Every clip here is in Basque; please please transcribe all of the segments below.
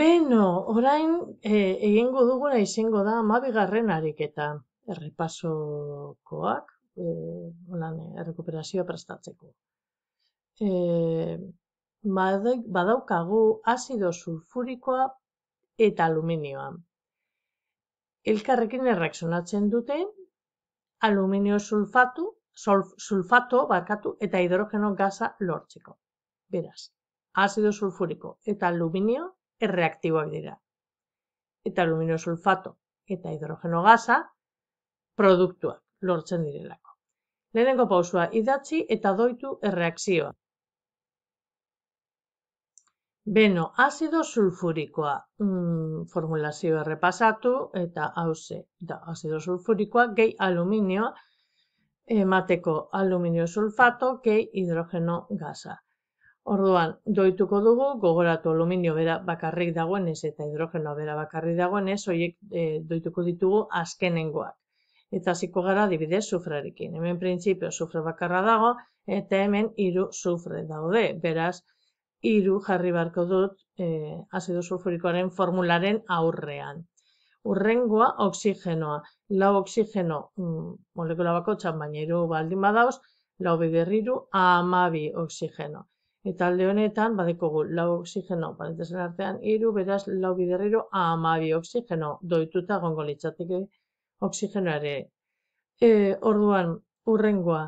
Beno, orain e, egingo duguna izango da amabigarren ariketa errepasokoak, e, eh, onan, eh, errekuperazioa prestatzeko. E, badaukagu azido sulfurikoa eta aluminioa. Elkarrekin erreakzionatzen dute aluminio sulfatu, sulfato barkatu eta hidrogeno gaza lortzeko. Beraz, azido sulfuriko eta aluminio erreaktiboak dira. Eta alumino sulfato eta hidrogeno gaza produktua lortzen direlako. Lehenengo pausua idatzi eta doitu erreakzioa. Beno, azido sulfurikoa mm, formulazioa errepasatu eta hauze da azido sulfurikoa gehi aluminioa emateko aluminio sulfato gehi hidrogeno gaza. Orduan, doituko dugu, gogoratu aluminio bera bakarrik dagoen ez eta hidrogeno bera bakarrik dagoen ez, e, eh, doituko ditugu azkenengoak. Eta hasiko gara dibidez sufrarekin. Hemen prinsipio sufre bakarra dago eta hemen iru sufre daude. Beraz, iru jarri barko dut e, azido sulfurikoaren formularen aurrean. Urrengoa oksigenoa. Lau oksigeno mm, molekula bako txan baina baldin badauz, lau bederriru amabi oksigenoa. Eta alde honetan, badekogu, lau oksigeno, parentesen ba, artean, iru, beraz, lau biderriro, amabi oksigeno, doituta gongo litzateke oksigenoare. Orduan, urrengoa,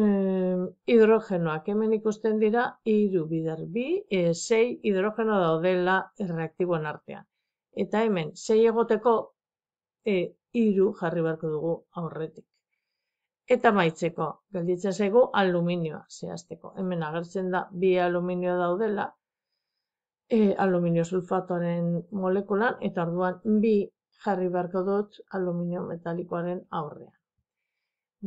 hidrogenoak hemen ikusten dira, iru bider bi, e, sei hidrogeno daudela erreaktibuan artean. Eta hemen, sei egoteko, e, iru jarri barko dugu aurretik. Eta maitzeko, gelditzen zaigu aluminioa zehazteko. Hemen agertzen da bi aluminio daudela, e, aluminio sulfatoaren molekulan, eta orduan bi jarri barko dut aluminio metalikoaren aurrean.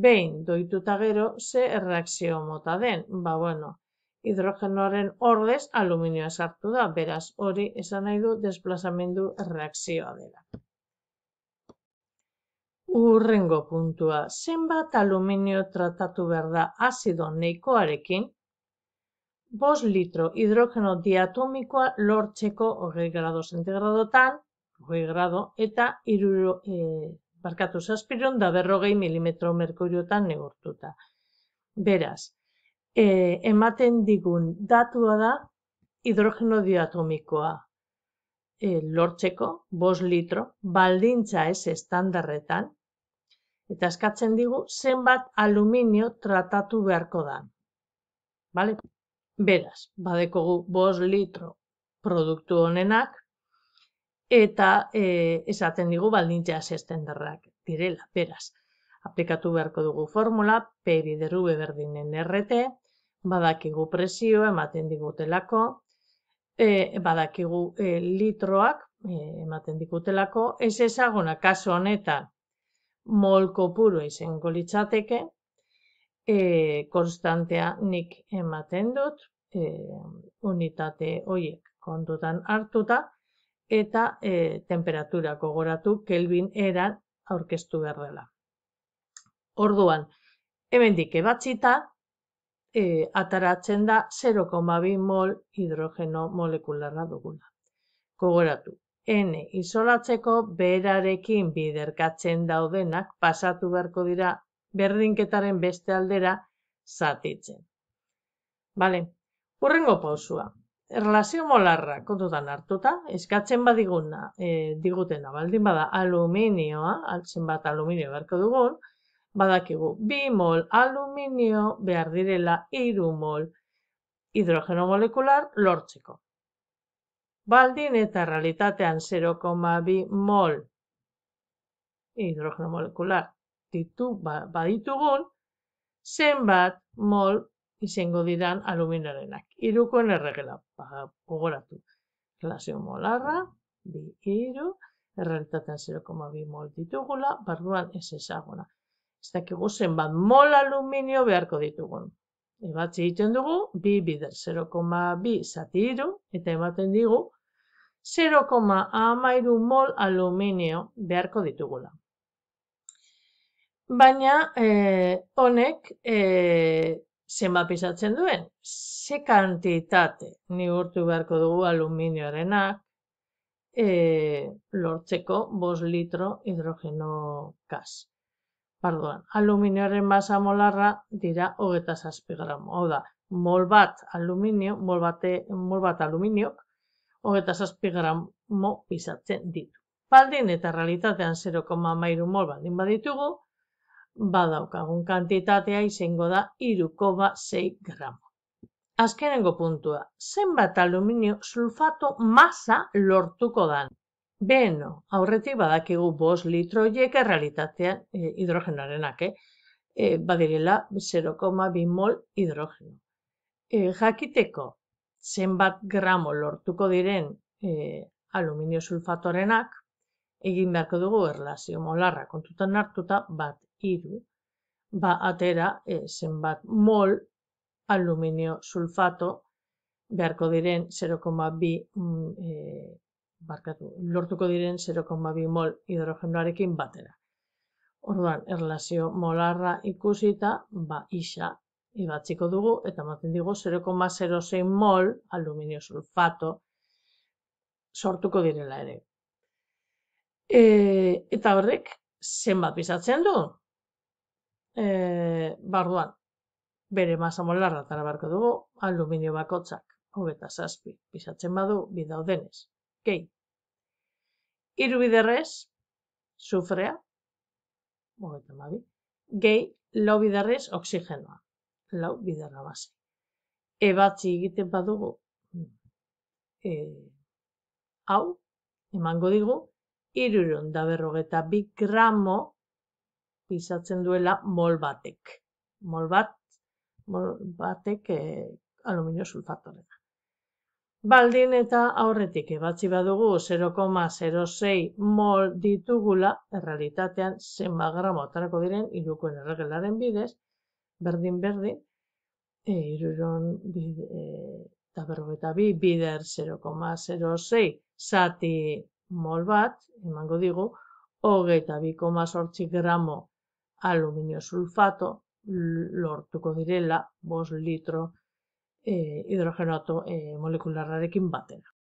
Behin, doituta gero, ze erreakzio mota den. Ba, bueno, hidrogenoaren ordez aluminioa sartu da, beraz hori esan nahi du desplazamendu erreakzioa dela. Urrengo puntua, zenbat aluminio tratatu behar da azido neikoarekin, 5 litro hidrogeno diatomikoa lortzeko hogei grado zentegradotan, eta iruro, e, eh, barkatu zazpiron da berrogei milimetro merkuriotan negortuta. Beraz, e, ematen digun datua da hidrogeno diatomikoa e, lortzeko, 5 litro, baldintza ez estandarretan, eta eskatzen digu zenbat aluminio tratatu beharko da. Vale? Beraz, badekogu 5 litro produktu honenak eta e, esaten digu baldintza estenderrak direla. Beraz, aplikatu beharko dugu formula P bideru berdinen RT, badakigu presioa ematen digutelako, e, badakigu e, litroak e, ematen digutelako, ez ezaguna kaso honetan mol kopuru izango litzateke, e, eh, konstantea nik ematen dut, e, unitate hoiek kontutan hartuta, eta e, temperatura gogoratu Kelvin eran aurkeztu berrela. Orduan, hemendik ebatzita, e, ataratzen da 0,2 mol hidrogeno molekularra duguna. Kogoratu, N isolatzeko beherarekin biderkatzen daudenak pasatu beharko dira berdinketaren beste aldera zatitzen. Bale, hurrengo pausua. Erlazio molarra kontutan hartuta, eskatzen badiguna, e, digutena, baldin bada aluminioa, altzen bat aluminio beharko dugun, badakigu bi mol aluminio behar direla iru mol hidrogeno molekular lortzeko baldin eta realitatean 0,2 mol hidrogeno molekular ditu, ba, baditugun, zenbat mol izango diran aluminarenak. Irukoen erregela, ba, Klaseo Klasio molarra, bi iru, errealitatean 0,2 mol ditugula, barruan ez ezaguna. Ez dakigu zenbat mol aluminio beharko ditugun. Ebatzi egiten dugu, bi bider 0,2 zati iru, eta ematen digu, 0,13 mol aluminio beharko ditugula. Baina, eh, honek, eh, zenba pisatzen duen, ze kantitate ni urtu beharko dugu aluminioarenak eh, lortzeko 5 litro hidrogeno gas. Pardon, aluminioaren masa molarra dira 27 gramo. Hau da, mol bat aluminio, mol bate, mol bat aluminio, hogeita zazpi gramo pisatzen ditu. Baldin eta realitatean 0,2 mol baldin baditugu, badaukagun kantitatea izango da 1,6 gramo. Azkenengo puntua, zenbat aluminio sulfato masa lortuko dan? Beno, aurretik badakigu 5 litro jeka realitatean eh, hidrogenarenak, eh? eh badirela 0,2 mol hidrogen. Eh, jakiteko, zenbat gramo lortuko diren e, aluminio sulfatorenak egin beharko dugu erlazio molarra kontutan hartuta bat iru ba atera e, zenbat mol aluminio sulfato beharko diren 0,2 mm, e, eh, barkatu lortuko diren 0,2 mol hidrogenoarekin batera. Orduan erlazio molarra ikusita ba isa ibatziko dugu, eta maten digu 0,06 mol aluminio sulfato sortuko direla ere. E, eta horrek, zenbat bizatzen du? E, barruan, bere masa molarra barko dugu, aluminio bakotzak, hobeta zazpi, bizatzen badu, bidau denez. Gehi, iru biderrez, sufrea, hobeta badu, gehi, lau biderrez, oksigenoa lau bidarra base. Ebatzi egiten badugu, e, hau, emango digu, iruron da berrogeta bi gramo pisatzen duela mol batek. Mol bat, mol batek e, aluminio dena. Baldin eta aurretik ebatzi badugu 0,06 mol ditugula, errealitatean zenba gramo diren irukuen erregelaren bidez, berdin berdin, e, iruron e, eta berrogeta bi, bider 0,06 zati mol bat, emango digu, hogeita bi koma sortzi gramo aluminio sulfato lortuko direla, bos litro e, hidrogenoato e, molekularrarekin batera.